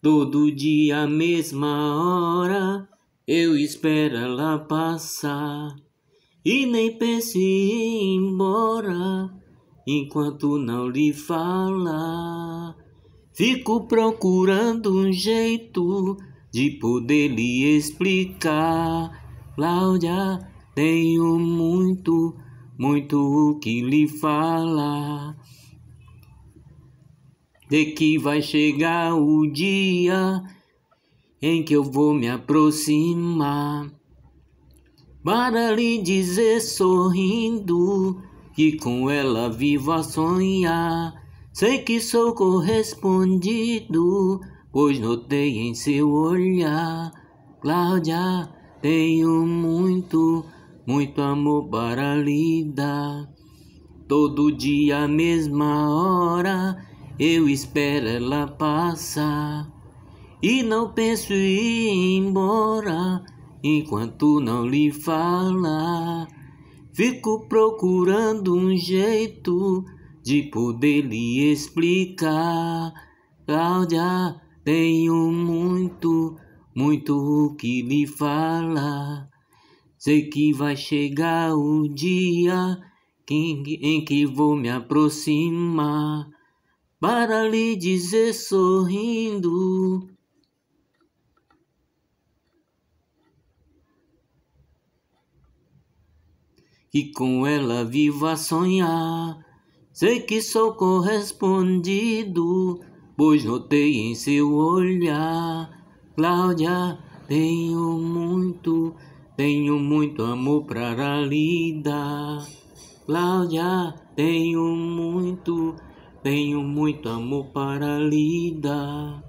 Todo dia, mesma hora, eu espero ela passar. E nem pense em ir embora, enquanto não lhe falar. Fico procurando um jeito de poder lhe explicar. Cláudia, tenho muito, muito o que lhe falar de que vai chegar o dia em que eu vou me aproximar para lhe dizer sorrindo que com ela vivo a sonhar. Sei que sou correspondido, pois notei em seu olhar. Cláudia, tenho muito, muito amor para lhe dar. Todo dia, mesma hora eu espero ela passar e não penso ir embora enquanto não lhe falar. Fico procurando um jeito de poder lhe explicar. Cláudia, tenho muito, muito o que lhe falar. Sei que vai chegar o dia em que vou me aproximar para lhe dizer sorrindo. Que com ela viva a sonhar, sei que sou correspondido, pois notei em seu olhar, Cláudia, tenho muito, tenho muito amor para lhe dar. Cláudia, tenho muito, tenho muito amor para lidar.